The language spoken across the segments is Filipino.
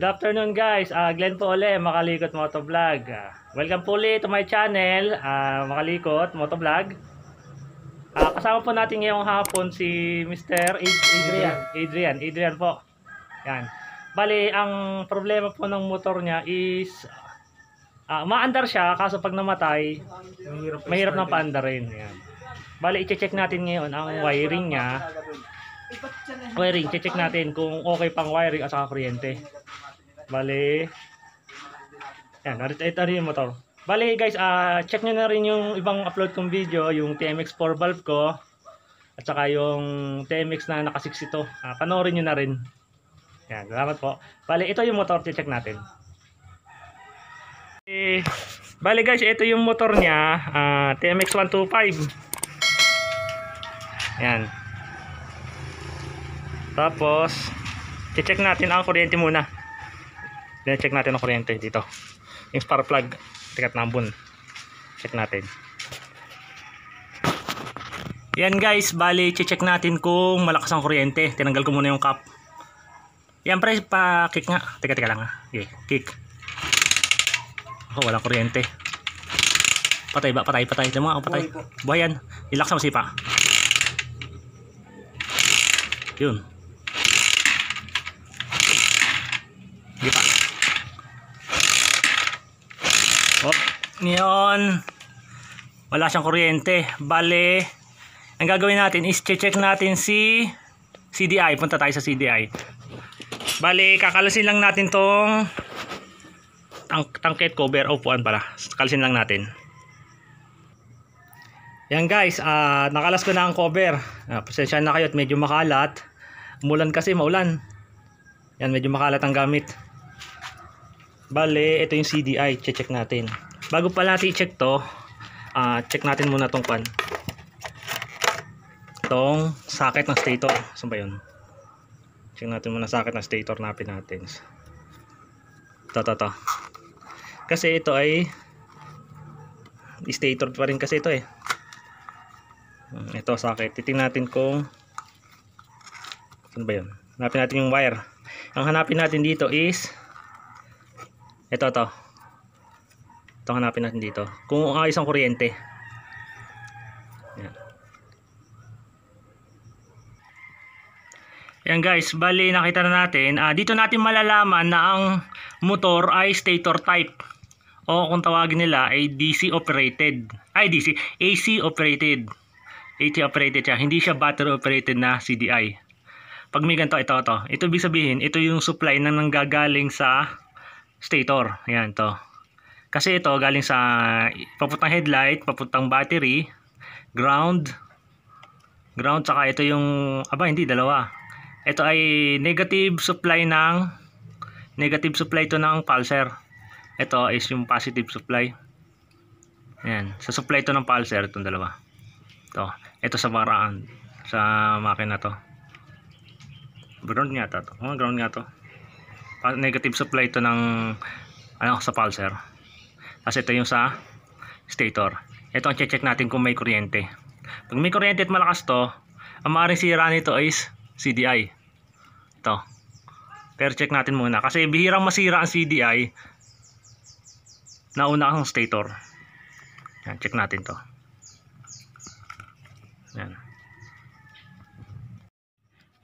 Good afternoon guys, uh, Glenn po ulit, Makalikot Motovlog uh, Welcome po ulit to my channel, uh, ah, Makalikot Motovlog uh, Kasama po natin ngayong hapon si Mr. Adrian Adrian, Adrian po Yan. Bali, ang problema po ng motor niya is uh, Maandar siya, kaso pag namatay, mahirap, mahirap na eh. paandarin Yan. Bali, i-check natin ngayon ang wiring niya Wiring, check natin kung okay pang wiring at saka kuryente Bali, yan, narito ito rin yung motor. Bali guys, uh, check nyo na rin yung ibang upload kong video, yung TMX4 valve ko, at saka yung TMX na naka 6 ito. Uh, ah, panoorin nyo na rin. Yan, salamat po. Bali, ito yung motor, check natin. Eh, bali guys, ito yung motor niya, uh, ah, TMX125. Yan. Tapos, check natin ang kuryente muna. Dine-check natin ang kuryente dito. Yung spark plug, tikat nambun. Check natin. Yan guys, bali check natin kung malakas ang kuryente. Tinanggal ko muna yung cap. Yan pre, pa-kick nga. Teka, teka lang ha. Ah. Okay, kick. Oh, wala kuryente. Patay ba? Patay, patay. Tama ako, oh, patay. Buhay yan. Ilak sa masipa. Yun. Hindi pa. Hop, oh, ngayon wala siyang kuryente. Bale, ang gagawin natin is check natin si CDI. Punta tayo sa CDI. Bale, kakalasin lang natin tong tang tangket cover one para. Kakalasin lang natin. Yan guys, uh, nakalas ko na ang cover. Uh, pasensya na kayo at medyo makalat. Umulan kasi, maulan. Yan, medyo makalat ang gamit. Bale, ito yung CDI. Che-check natin. Bago pa natin i-check to, uh, check natin muna tong pan. Tong socket ng stator. Saan ba yun? Check natin muna socket ng stator na natin. Ito, ito, ito. Kasi ito ay stator pa rin kasi ito eh. Hmm, ito socket. Titingnan natin kung saan ba yun? Hanapin natin yung wire. Ang hanapin natin dito is ito to ito hanapin natin dito kung ayos ang kuryente yan yan guys bali nakita na natin ah, dito natin malalaman na ang motor ay stator type o kung tawagin nila ay DC operated ay DC AC operated AC operated siya hindi siya battery operated na CDI pag may ganito ito to ito ibig sabihin ito yung supply na nanggagaling sa stator. Ayan to. Kasi ito galing sa papuntang headlight, papuntang battery, ground, ground, saka ito yung, aba hindi, dalawa. Ito ay negative supply ng, negative supply to ng pulser. Ito is yung positive supply. Ayan, sa supply to ng pulser, itong dalawa. To. ito sa paraan, sa makina to. Ground nga to, oh, ground nga to. Ah, negative supply ito ng ano sa pulser kasi ito yung sa stator ito ang check natin kung may kuryente pag may kuryente at malakas to ang maaaring sira nito is CDI ito pero check natin muna kasi bihirang masira ang CDI na una ang stator yan check natin to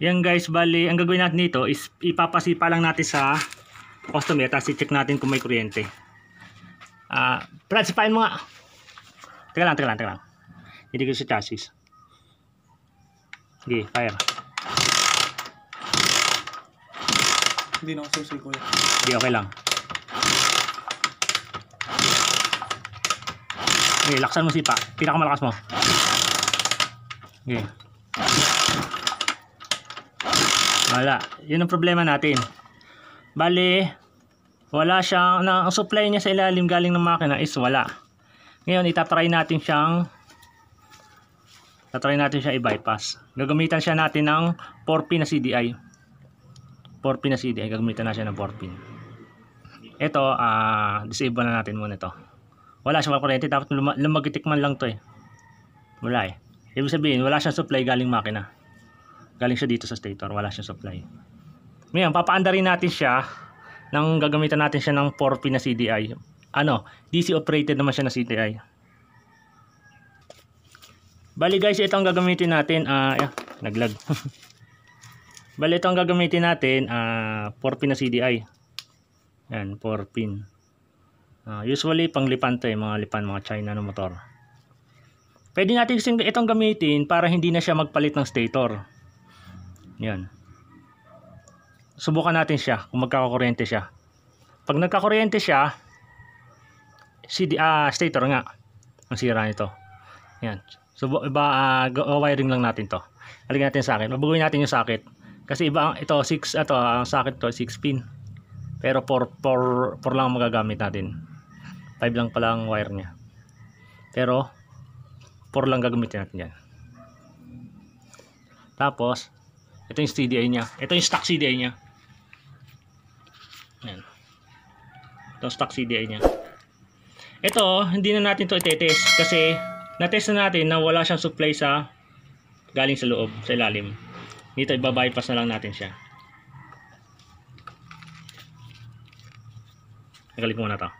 Yan guys, bali, ang gagawin natin dito is ipapasipa lang natin sa customer tapos i-check natin kung may kuryente. Ah, uh, Brad, sipain mo nga. Teka lang, teka lang, teka lang. Hindi ko sa chassis. Sige, fire. Hindi na ako susi ko. Hindi, okay lang. Okay, laksan mo sipa. Pinakamalakas mo. Okay. Wala. Yun ang problema natin. Bali, wala siyang, na, ang supply niya sa ilalim galing ng makina is wala. Ngayon, itatry natin siyang, itatry natin siya i-bypass. Gagamitan siya natin ng 4-pin na CDI. 4-pin na CDI, gagamitan na siya ng 4-pin. Ito, uh, disable na natin muna ito. Wala siyang kuryente, dapat lumagitik man lang to eh. Wala eh. Ibig sabihin, wala siyang supply galing makina galing siya dito sa stator wala siyang supply ngayon papaanda rin natin siya nang gagamitan natin siya ng 4 pin na CDI ano DC operated naman siya na CDI bali guys ito ang gagamitin natin uh, eh, naglag bali ito ang gagamitin natin uh, ah, 4P na CDI yan 4 pin uh, ah, usually panglipan to eh, mga lipan mga China na motor pwede natin itong gamitin para hindi na siya magpalit ng stator yan. Subukan natin siya kung magkakakuryente siya. Pag nagkakuryente siya, CD, uh, ah, stator nga ang sira nito. Yan. So, iba, uh, wiring lang natin to. Halika natin sa akin. Babaguhin natin yung socket. Kasi iba, ito, 6, ito, ang ah, socket to, 6 pin. Pero 4, 4, 4 lang magagamit natin. 5 lang pala ang wire niya. Pero, 4 lang gagamitin natin yan. Tapos, ito yung CDI niya. Ito yung stock CDI niya. Ayan. Ito stock CDI niya. Ito, hindi na natin to itetest kasi natest na natin na wala siyang supply sa galing sa loob, sa ilalim. Dito, ibabypass na lang natin siya. Nagalit na to.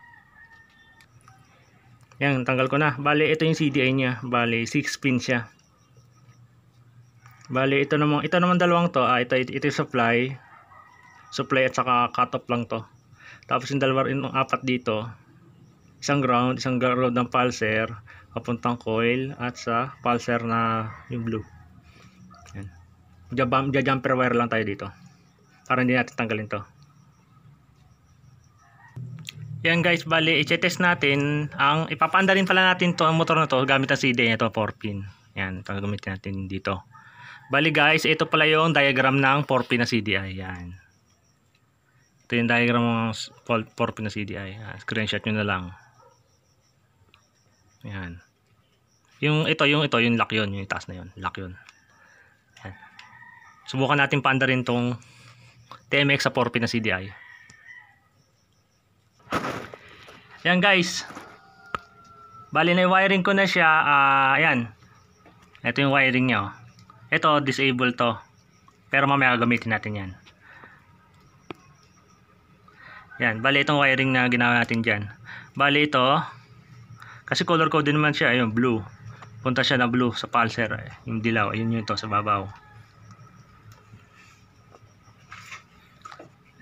Yan, tanggal ko na. Bale, ito yung CDI niya. Bale, 6 pin siya. Bali, ito namang, ito namang dalawang to. Ah, ito, ito, yung supply. Supply at saka cut-off lang to. Tapos yung dalawa rin apat dito. Isang ground, isang ground ng pulser. Papuntang coil at sa pulser na yung blue. Yan. Jumper wire lang tayo dito. Para hindi natin tanggalin to. Yan guys, bali, i-test natin. Ang ipapaanda rin pala natin to ang motor na to gamit ang CD nito 4 pin. Yan, ito gamitin natin dito. Bali guys, ito pala yung diagram ng 4 pin na CDI. Yan. Ito yung diagram ng 4 pin na CDI. Screenshot nyo na lang. Yan. Yung ito, yung ito, yung lock yun. Yung taas na yun. Lock yun. Yan. Subukan natin paanda rin tong TMX sa 4 pin na CDI. Yan guys. Bali na wiring ko na siya. Uh, ayan. Ito yung wiring niya. Oh. Ito, disable to. Pero mamaya gamitin natin yan. Yan, bali itong wiring na ginawa natin dyan. Bali ito, kasi color code naman siya, ayun, blue. Punta siya na blue sa pulser, eh, yung dilaw, ayun yun ito sa babaw.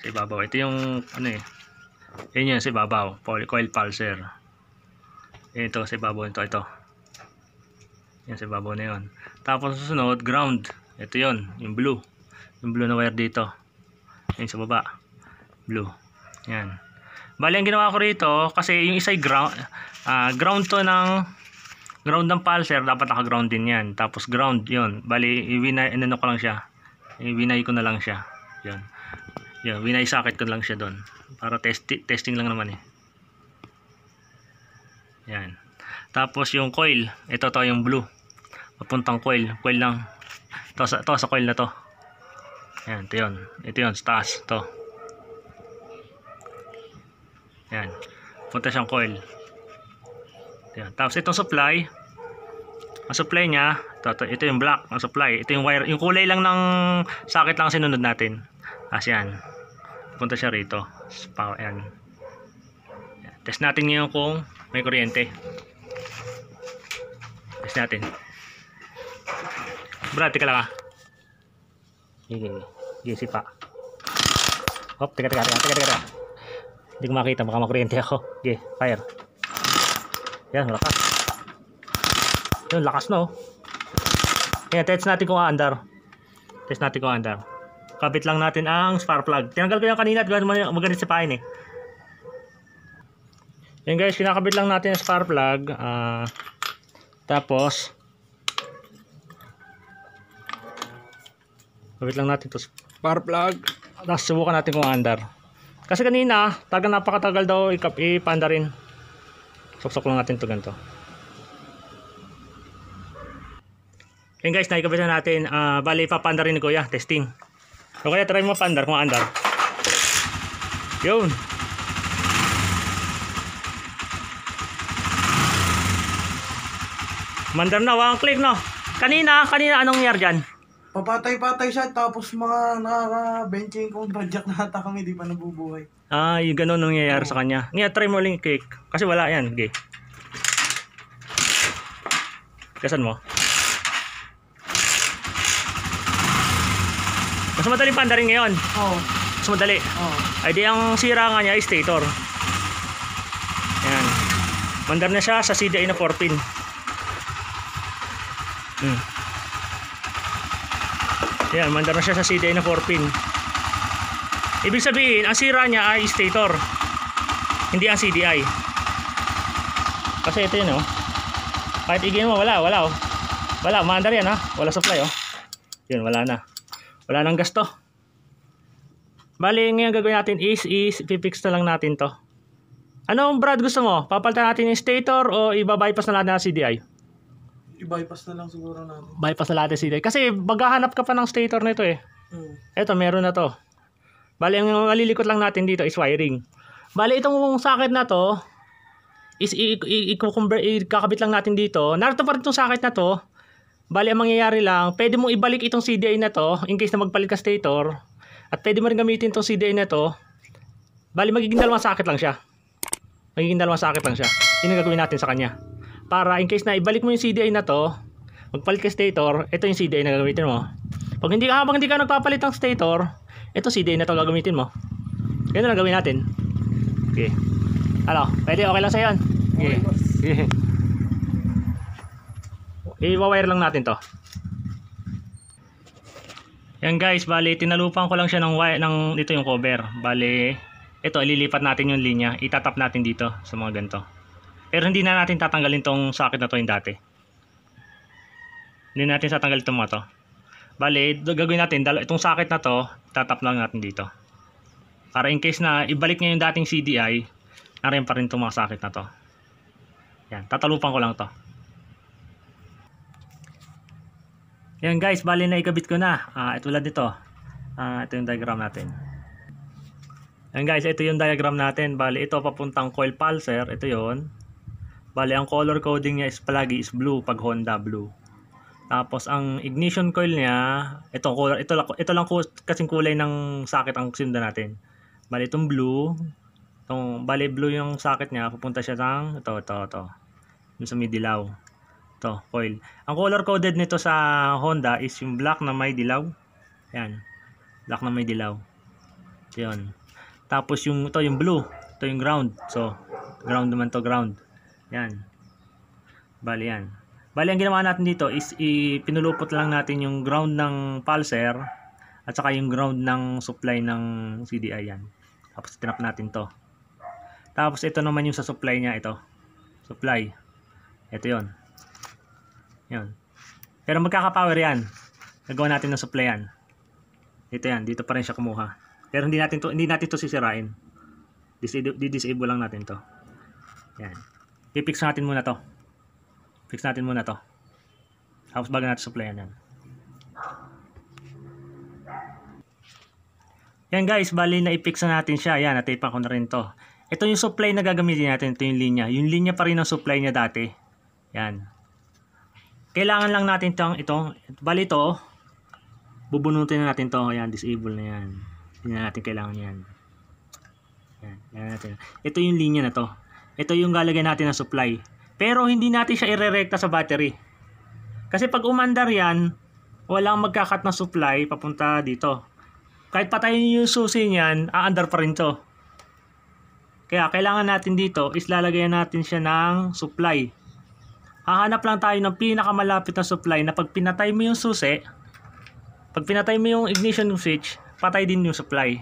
Sa babaw, ito yung, ano eh, yun yun sa babaw, coil pulser. Ito sa babaw, ito, ito. Yan sa babaw na yun. Tapos susunod, ground. Ito yon yung blue. Yung blue na wire dito. Yung sa baba. Blue. Yan. Bali, ang ginawa ko rito, kasi yung isa ay ground, uh, ground to ng ground ng pulser, dapat naka-ground din yan. Tapos ground, yon Bali, iwinay, inano ko lang siya. Iwinay ko na lang siya. Yan. Yun, winay socket ko lang siya doon. Para test, testing lang naman eh. Yan. Tapos yung coil, ito to yung blue papuntang coil coil lang ito sa, ito, sa coil na to ayan ito yun ito yun sa taas ito ayan punta siyang coil ayan. tapos itong supply ang supply niya ito, ito, ito yung black ang supply ito yung wire yung kulay lang ng socket lang sinunod natin as yan punta siya rito ayan test natin ngayon kung may kuryente test natin Brad, teka lang ah. Sige. Sige, pa. Hop, teka, teka, teka, teka, teka. Hindi ko makita, baka makuryente ako. Sige, fire. Yan, lakas. Yun, lakas no. oh. Kaya test natin kung aandar. Test natin kung aandar. Kapit lang natin ang spark plug. Tinanggal ko yan kanina at magalit si pain eh. Yan guys, kinakabit lang natin ang spark plug. Ah... Uh, tapos, Gawit lang natin to spark plug. Tapos subukan natin kung andar. Kasi kanina, taga napakatagal daw ipanda rin. Suksok lang natin to ganito. Yan guys, naikabit na natin. Uh, ah, bali, papanda rin ni Kuya. Testing. So kaya try mo panda kung andar. Yun. Mandar na, one click no. Kanina, kanina anong nangyari dyan? Papatay-patay siya tapos mga naka benching kung badyak na ata kami di pa nabubuhay. Ah, yung ganun nangyayari Oo. sa kanya. Nga, try mo ulit yung cake. Kasi wala yan, gay. Kasan mo? Mas madali panda rin ngayon. Oo. Mas madali. Oo. Ay di ang sira nga niya stator. Ayan. Mandar na siya sa CDI na 14. Hmm. Ayan, mandar na siya sa CDI na 4 pin. Ibig sabihin, ang sira niya ay stator. Hindi ang CDI. Kasi ito yun, oh. Kahit igin mo, wala, wala, oh. Wala, mandar yan, ha. Wala supply, oh. Yun, wala na. Wala nang gasto. Bali, ngayon gagawin natin is, is, pipix na lang natin to. Anong brad gusto mo? Papalitan natin yung stator o ibabypass bypass na natin ang CDI? I-bypass na lang siguro natin. Bypass na natin sila. Kasi maghahanap ka pa ng stator nito eh. Hmm. Ito, meron na to. Bali, ang malilikot lang natin dito is wiring. Bali, itong socket na to, is i-kakabit lang natin dito. Narito pa rin itong socket na to. Bali, ang mangyayari lang, pwede mong ibalik itong CDI na to in case na magpalit ka stator. At pwede mo rin gamitin itong CDI na to. Bali, magiging dalawang socket lang siya. Magiging dalawang socket lang siya. Yun ang gagawin natin sa kanya para in case na ibalik mo yung CDI na to magpalit ka stator ito yung CDI na gagamitin mo pag hindi ka habang hindi ka nagpapalit ng stator ito CDI na to gagamitin mo ganun lang gawin natin okay ano pwede okay lang sa yan okay, okay i lang natin to yan guys bali tinalupan ko lang siya ng, wire, ng dito yung cover bali ito ililipat natin yung linya itatap natin dito sa mga ganito pero hindi na natin tatanggalin tong socket na to yung dati. Hindi natin tatanggal tong mga to. Bale, gagawin natin, itong socket na to, tatap lang natin dito. Para in case na ibalik niya yung dating CDI, narin pa rin itong mga socket na to. Yan, tatalupan ko lang to. Yan guys, bali na ikabit ko na. Uh, ah, tulad dito. Uh, ito yung diagram natin. Yan guys, ito yung diagram natin. Bali, ito papuntang coil pulser. Ito yon Bale, ang color coding niya is palagi is blue pag Honda blue. Tapos ang ignition coil niya, itong color ito ito lang kasing kulay ng socket ang sinda natin. Bale, itong blue, itong bale blue yung socket niya, pupunta siya ng ito ito ito. Yung sa may dilaw. Ito, coil. Ang color coded nito sa Honda is yung black na may dilaw. Ayan. Black na may dilaw. So, yun. Tapos yung ito yung blue, ito yung ground. So, ground naman to ground. Yan. Bali yan. Bali ang ginawa natin dito is ipinulupot lang natin yung ground ng pulser at saka yung ground ng supply ng CDI yan. Tapos tinap natin to. Tapos ito naman yung sa supply niya ito. Supply. Ito yon. Yon. Pero magkaka-power yan. Gagawa natin ng supply yan. Dito yan, dito pa rin siya kumuha. Pero hindi natin to hindi natin to sisirain. di Disable lang natin to. Yan. Pipix natin muna to. Fix natin muna to. Tapos bago natin supplyan yan. Yan guys, bali na i na natin siya. Yan, natipan ko na rin to. Ito yung supply na gagamitin natin. Ito yung linya. Yung linya pa rin ang supply niya dati. Yan. Kailangan lang natin itong, itong bali to, oh. bubunutin na natin to. Yan, disable na yan. Hindi na natin kailangan yan. Yan, yan natin. Ito yung linya na to. Ito yung lalagyan natin na supply. Pero hindi natin siya irerekta sa battery. Kasi pag umandar yan, walang magkakat na supply papunta dito. Kahit patayin yung susi niyan, aandar pa rin to. Kaya kailangan natin dito is lalagyan natin siya ng supply. Hahanap lang tayo ng pinakamalapit na supply na pag pinatay mo yung susi, pag pinatay mo yung ignition switch, patay din yung supply.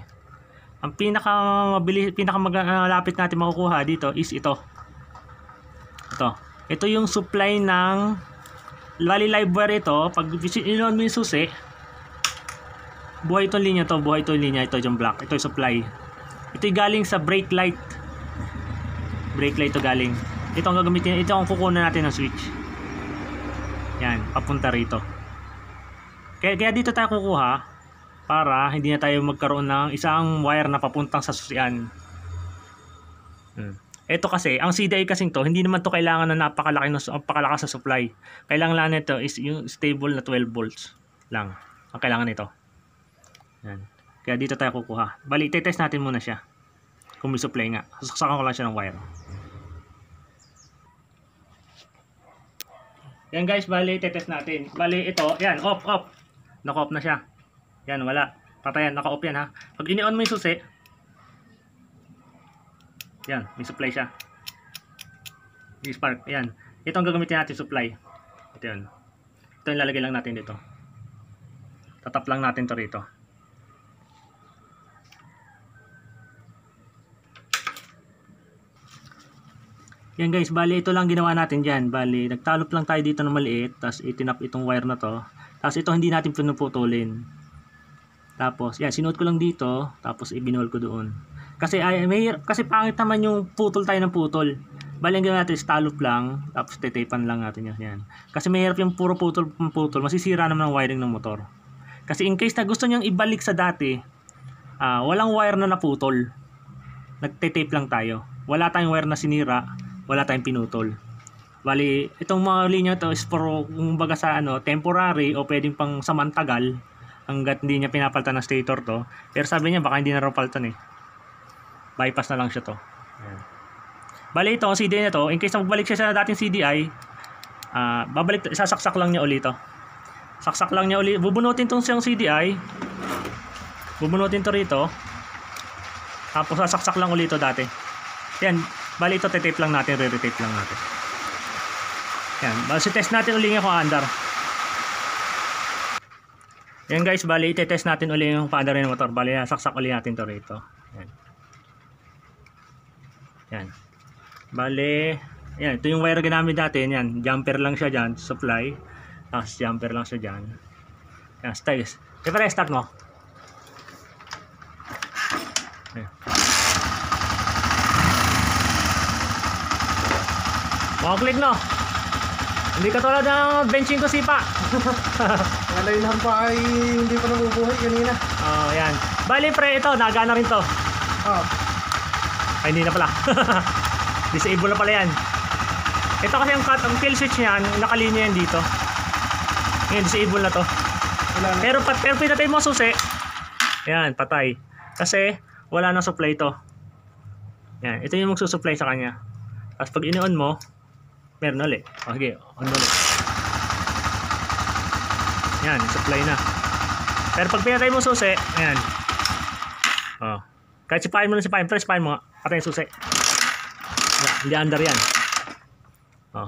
Ang pinaka mabilis, pinaka malapit natin makukuha dito is ito. Ito. Ito yung supply ng Lali Liveware ito. Pag inon mo yung susi, buhay itong linya to, buhay itong linya ito yung black. Ito yung supply. Ito yung galing sa brake light. Brake light to galing. Ito ang gagamitin, ito ang kukunan natin ng switch. Yan, papunta rito. Kaya, kaya dito tayo kukuha para hindi na tayo magkaroon ng isang wire na papuntang sa susian. Ito hmm. kasi, ang CDI kasing to, hindi naman to kailangan na napakalaki na napakalakas sa supply. Kailangan lang nito is yung stable na 12 volts lang. Ang kailangan nito. Yan. Kaya dito tayo kukuha. Bali, test natin muna siya. Kung may supply nga. Sasaksakan ko lang siya ng wire. Yan guys, bali, test natin. Bali, ito. Yan, off, off. Naka-off na siya. Yan, wala. Patayan, naka-off yan ha. Pag ini-on mo yung susi, yan, may supply siya. Yung spark, yan. Ito ang gagamitin natin supply. Ito yun. Ito yung lalagay lang natin dito. Tatap lang natin to rito. Yan guys, bali ito lang ginawa natin dyan. Bali, nagtalop lang tayo dito ng maliit. Tapos itinap itong wire na to. Tapos ito hindi natin pinuputulin. Tapos, yeah, sinuot ko lang dito, tapos ibinol ko doon. Kasi, ay, may, kasi pangit naman yung putol tayo ng putol. Bali, ang gawin natin is talop lang, tapos tetapan lang natin yan. yan. Kasi mahirap yung puro putol putol, masisira naman ang wiring ng motor. Kasi in case na gusto niyang ibalik sa dati, uh, walang wire na naputol. Nagtetape lang tayo. Wala tayong wire na sinira, wala tayong pinutol. Bali, itong mga linya to is for, kumbaga sa ano, temporary o pwedeng pang samantagal hanggat hindi niya pinapalitan ng stator to. Pero sabi niya baka hindi na raw palitan eh. Bypass na lang siya to. Ayan. Bali ito, CDI na to, in case na magbalik siya sa dating CDI, uh, ah, babalik, sasaksak lang niya ulit to. Saksak lang niya ulit. Bubunutin tong siyang CDI. Bubunutin to rito. Tapos sasaksak lang ulit to dati. Yan, bali ito, tetape lang natin, re-retape lang natin. Yan, bali test natin ulit yung kung andar. Yan guys, bali itetest natin uli yung paada rin ng motor. Bali saksak uli natin to rito. Yan. Yan. Bali, yan, ito yung wire ginamit natin. Yan, jumper lang siya dyan, supply. Tapos jumper lang siya dyan. Yan, stays. Siyempre, start mo. Yan. Mga click no. Hindi katulad ng benching ko sipa. Nalayunan pa ay hindi pa nabubuhay kanina. Oh, yan. Bali pre, ito, nagana rin to. Oh. Ay, hindi na pala. Disable na pala yan. Ito kasi ang, cut, ang kill switch niyan, nakalinya yan dito. Ngayon, disable na to. Wala na. Pero, pa, pero pinatay mo susi, yan, patay. Kasi, wala nang supply to. Yan, ito yung magsusupply sa kanya. Tapos pag ini-on mo, Pernole. Eh. O Okay, on ulit. Yan, supply na. Pero pag pinatay mo susi, ayan. Oh. Kahit sipain mo na sipain, pero sipain mo nga. Patay yung susi. Wala, hindi under yan. Oh.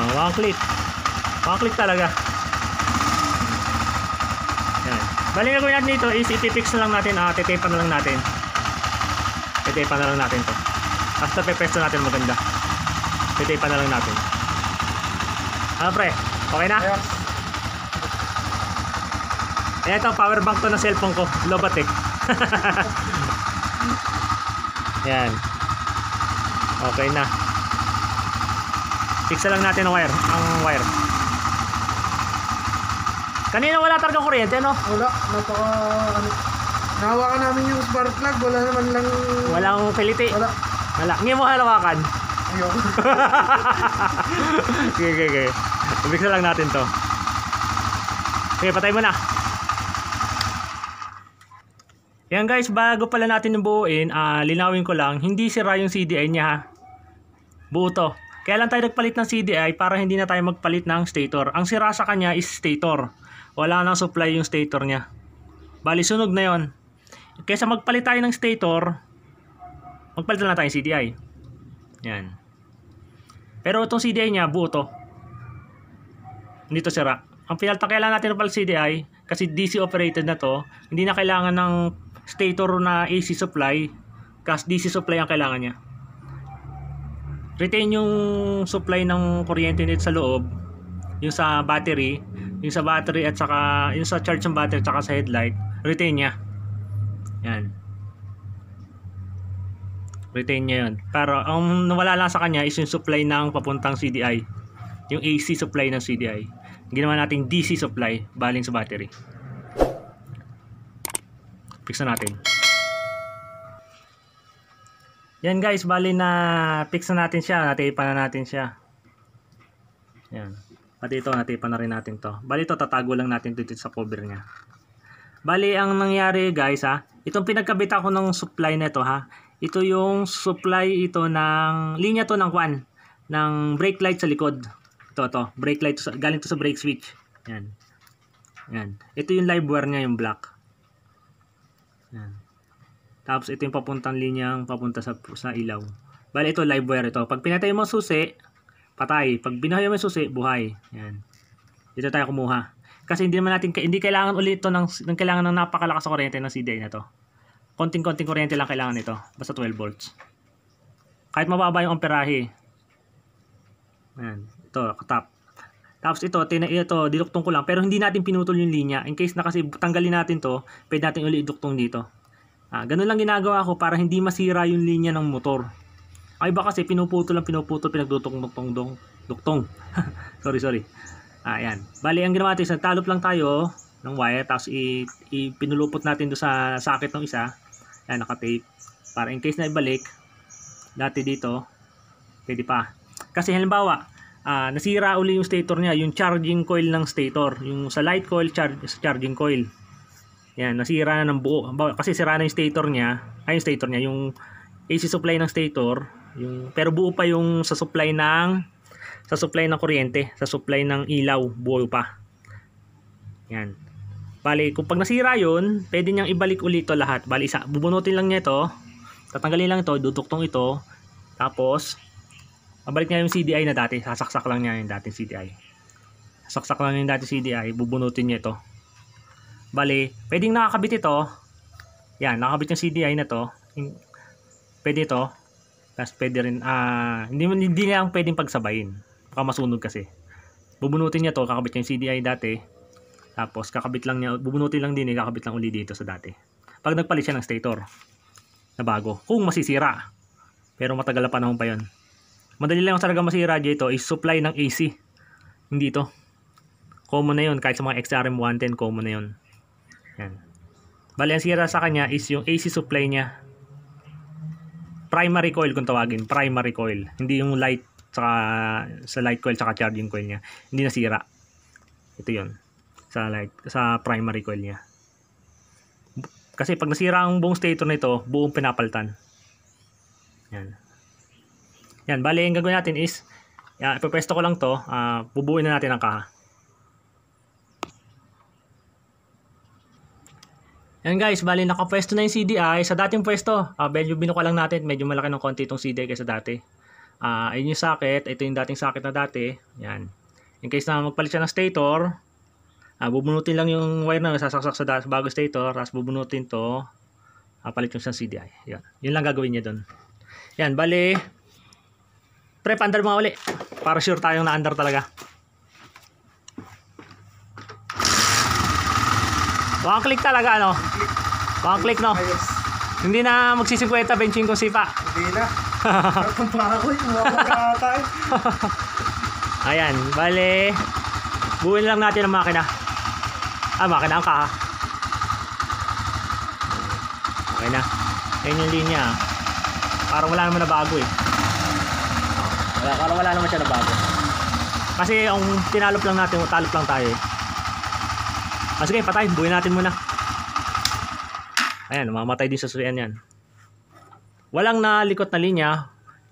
Oh, one click. One click talaga. Yan. Bali na gawin natin dito is iti na lang natin. Ah, titipan na lang natin. Titipan na lang natin to. Basta pepesto natin maganda. pa na lang natin. Ano pre? Okay na? Yes. Eh, ito, power bank to na cellphone ko. Lobatec. Yan. Okay na. Fixa lang natin ang wire. Ang wire. Kanina wala talaga kuryente, no? Wala. Napaka... Ano, nahawakan namin yung spark plug. Wala naman lang... Walang piliti. Wala. Wala. Ngayon mo halawakan. Ayoko. okay, okay, okay. Bigsa lang natin to. Okay, patay mo na. Yan guys, bago pala natin yung buuin, uh, linawin ko lang, hindi sira yung CDI niya ha. Buo to. Kaya lang tayo nagpalit ng CDI para hindi na tayo magpalit ng stator. Ang sira sa kanya is stator. Wala nang supply yung stator niya. Bali, sunog na yon. Kaysa magpalit tayo ng stator, Magpalit na lang tayo ng CDI. Yan. Pero itong CDI niya, buo to. Hindi to sira. Ang pinalta kailangan natin ng CDI, kasi DC operated na to, hindi na kailangan ng stator na AC supply, kasi DC supply ang kailangan niya. Retain yung supply ng kuryente nito sa loob, yung sa battery, yung sa battery at saka yung sa charge ng battery at saka sa headlight, retain niya. Yan retain niya yun. Pero ang nawala lang sa kanya is yung supply ng papuntang CDI. Yung AC supply ng CDI. Ginawa nating DC supply baling sa battery. Fix na natin. Yan guys, bali na fix na natin siya. Natipan na natin siya. Yan. Pati ito, natipan na rin natin to. Bali ito, tatago lang natin dito sa cover niya. Bali, ang nangyari guys ha, itong pinagkabit ako ng supply nito ha, ito yung supply ito ng linya to ng kwan ng brake light sa likod. Ito to, brake light to, galing to sa brake switch. Yan. Yan. Ito yung live wire niya yung black. Yan. Tapos ito yung papuntang linyang papunta sa sa ilaw. Bale ito live wire ito. Pag pinatay mo susi, patay. Pag binuhay mo susi, buhay. Yan. Dito tayo kumuha. Kasi hindi naman natin hindi kailangan ulit ito ng, ng kailangan ng napakalakas na kuryente ng CDI na to konting-konting kuryente lang kailangan nito. Basta 12 volts. Kahit mababa yung amperahe. Ayan. Ito, katap. Tapos ito, tina, ito, diduktong ko lang. Pero hindi natin pinutol yung linya. In case na kasi tanggalin natin to, pwede natin uli iduktong dito. Ah, ganun lang ginagawa ko para hindi masira yung linya ng motor. Ay ba kasi pinuputol lang pinuputol, pinagdutong duktong dong, duktong. sorry, sorry. Ah, Bali, ang ginawa natin, talop lang tayo ng wire, tapos ipinulupot natin do sa socket ng isa ay naka-tape Para in case na ibalik, dati dito, pwede pa. Kasi halimbawa, uh, nasira uli yung stator niya, yung charging coil ng stator. Yung sa light coil, char charging coil. Yan, nasira na ng buo. Kasi sira na yung stator niya, ay yung stator niya, yung AC supply ng stator, yung, pero buo pa yung sa supply ng sa supply ng kuryente, sa supply ng ilaw, buo pa. Yan. Bali, kung pag nasira yun, pwede niyang ibalik ulit to lahat. Bali, isa, bubunutin lang niya ito. Tatanggalin lang ito, duduktong ito. Tapos, mabalik niya yung CDI na dati. Sasaksak lang niya yung dating CDI. Sasaksak lang niya yung dating CDI. Bubunutin niya ito. Bali, pwedeng nakakabit ito. Yan, nakakabit yung CDI na to. Pwede ito. Tapos pwede rin, ah, uh, hindi, hindi lang pwedeng pagsabayin. Baka masunod kasi. Bubunutin niya to, kakabit niya yung CDI dati tapos kakabit lang niya, bubunutin lang din, eh, kakabit lang uli dito sa dati. Pag nagpalit siya ng stator na bago, kung masisira. Pero matagal na panahon pa yon. Madali lang talaga masira dito is supply ng AC. Hindi to. Common na yon kahit sa mga XRM110 common na yon. Yan. Bali ang sira sa kanya is yung AC supply niya. Primary coil kung tawagin, primary coil. Hindi yung light saka sa light coil sa charging coil niya. Hindi nasira. Ito yon sa light sa primary coil niya. Kasi pag nasira ang buong stator nito, buong pinapalitan. Yan. Yan, bali ang gagawin natin is ah, ipapwesto ko lang 'to, uh, ah, bubuin na natin ang kaha. Yan guys, bali nakapwesto na yung CDI sa dating pwesto. Uh, ah, value binuka lang natin, medyo malaki ng konti itong CDI kaysa dati. Uh, ayun yung socket, ito yung dating socket na dati. Yan. In case na magpalit siya ng stator, Uh, bubunutin lang yung wire na sasaksak sa bago stator tapos bubunutin to uh, palit yung sa CDI. Yan. Yun lang gagawin niya doon. Yan, bali prep under mga uli para sure tayong na-under talaga. One click talaga ano? One click, One click no? Ayos. Hindi na magsisikweta benching ko sipa. Hindi na. Kumpara ko yung mga Ayan, bali. Buuin lang natin ang makina. Ah, makina ang kaha. Okay na. Yan yung linya. Ah. Parang wala naman na bago eh. Wala, parang wala naman siya na bago. Kasi ang tinalop lang natin, talop lang tayo eh. Ah, sige, patay. Buhin natin muna. Ayan, mamatay din sa suyan yan. Walang nalikot na linya.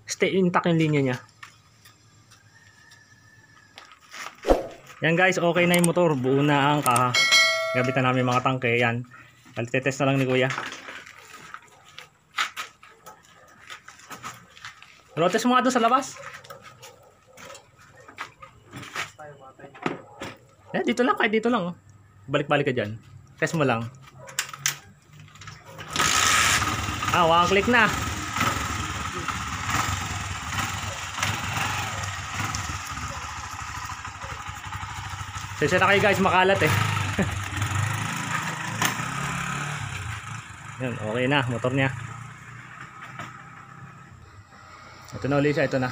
Stay intact yung linya niya. Yan guys, okay na yung motor. Buo na ang kaha. Gabitan namin mga tangke. Yan. test na lang ni kuya. Rotes mo nga doon sa labas. Eh, dito lang. Kahit dito lang. Oh. Balik-balik oh. ka dyan. Test mo lang. Ah, one click na. Sensya na kayo guys, makalat eh. Yun, okay na, motor niya. Ito na ulit siya, ito na.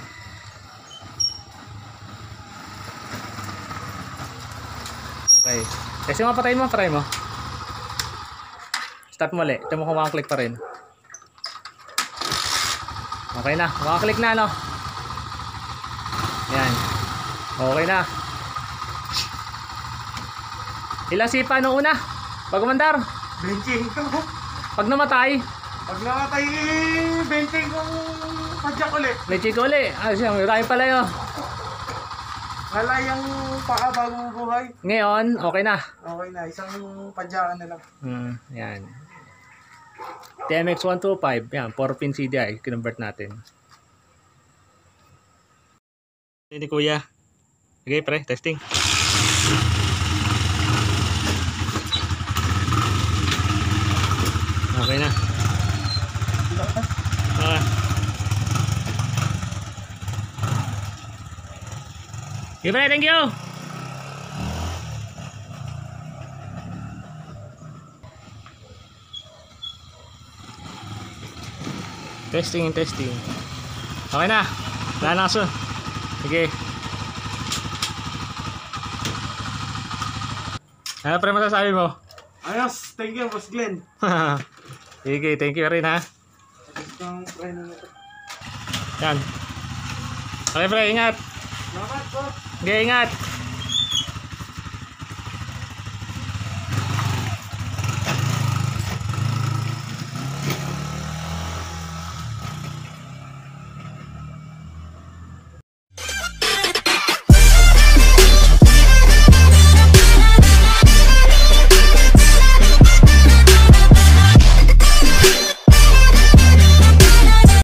Okay. Kasi eh, mo, patayin mo, try mo. Start mo ulit. Ito mo kung click pa rin. Okay na, click na, no? Yan. Okay na. Ilang sipa nung una? Pagumandar? 25. Pag namatay, pag namatay, 20 kong padyak ulit. may chika uli. Ah, siya, may tayo pala yun. Halayang pakabagong buhay. Ngayon, okay na. Okay na, isang padyakan na lang. Mm, yan. TMX125, yan, 4-pin CDI, kinonvert natin. Hindi, kuya. Okay, pre, testing. Okay na. Okay, ah. bye. Thank you. Testing, testing. Okay na. Wala na kaso. Sige. Ano pre masasabi mo? Ayos, thank you, Boss Glenn. Sige, thank you rin ha. Yan. Okay, pre, ingat. Salamat, boss. Okay, ingat.